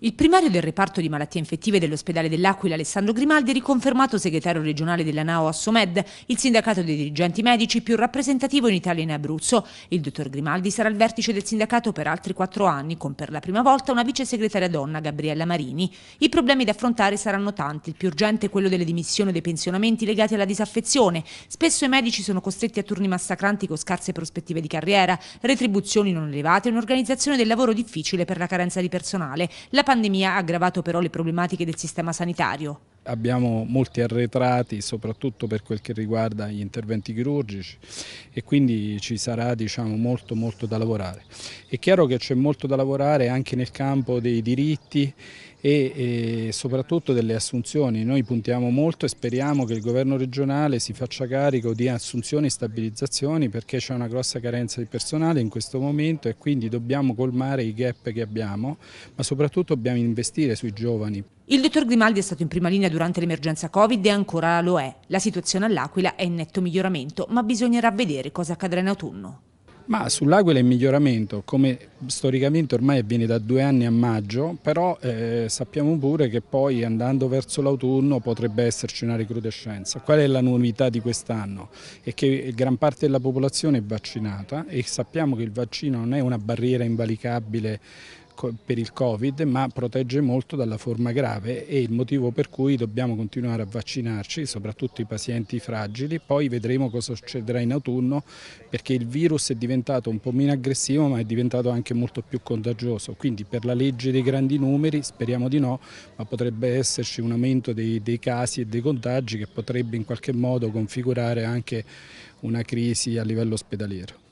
Il primario del reparto di malattie infettive dell'ospedale dell'Aquila, Alessandro Grimaldi, riconfermato segretario regionale della NAO Assomed, il sindacato dei dirigenti medici più rappresentativo in Italia e in Abruzzo. Il dottor Grimaldi sarà al vertice del sindacato per altri quattro anni, con per la prima volta una vice segretaria donna, Gabriella Marini. I problemi da affrontare saranno tanti, il più urgente è quello delle dimissioni e dei pensionamenti legati alla disaffezione. Spesso i medici sono costretti a turni massacranti con scarse prospettive di carriera, retribuzioni non elevate e un'organizzazione del lavoro difficile per la carenza di personale. La pandemia ha aggravato però le problematiche del sistema sanitario. Abbiamo molti arretrati, soprattutto per quel che riguarda gli interventi chirurgici e quindi ci sarà diciamo, molto, molto da lavorare. È chiaro che c'è molto da lavorare anche nel campo dei diritti e, e, soprattutto delle assunzioni. Noi puntiamo molto e speriamo che il governo regionale si faccia carico di assunzioni e stabilizzazioni perché c'è una grossa carenza di personale in questo momento e quindi dobbiamo colmare i gap che abbiamo, ma soprattutto dobbiamo investire sui giovani. Il dottor Grimaldi è stato in prima linea durante l'emergenza Covid e ancora lo è. La situazione all'Aquila è in netto miglioramento, ma bisognerà vedere cosa accadrà in autunno. Ma sull'Aquila è in miglioramento, come storicamente ormai avviene da due anni a maggio, però eh, sappiamo pure che poi andando verso l'autunno potrebbe esserci una recrudescenza. Qual è la novità di quest'anno? È che gran parte della popolazione è vaccinata e sappiamo che il vaccino non è una barriera invalicabile per il Covid, ma protegge molto dalla forma grave e il motivo per cui dobbiamo continuare a vaccinarci, soprattutto i pazienti fragili. Poi vedremo cosa succederà in autunno perché il virus è diventato un po' meno aggressivo, ma è diventato anche molto più contagioso. Quindi per la legge dei grandi numeri, speriamo di no, ma potrebbe esserci un aumento dei, dei casi e dei contagi che potrebbe in qualche modo configurare anche una crisi a livello ospedaliero.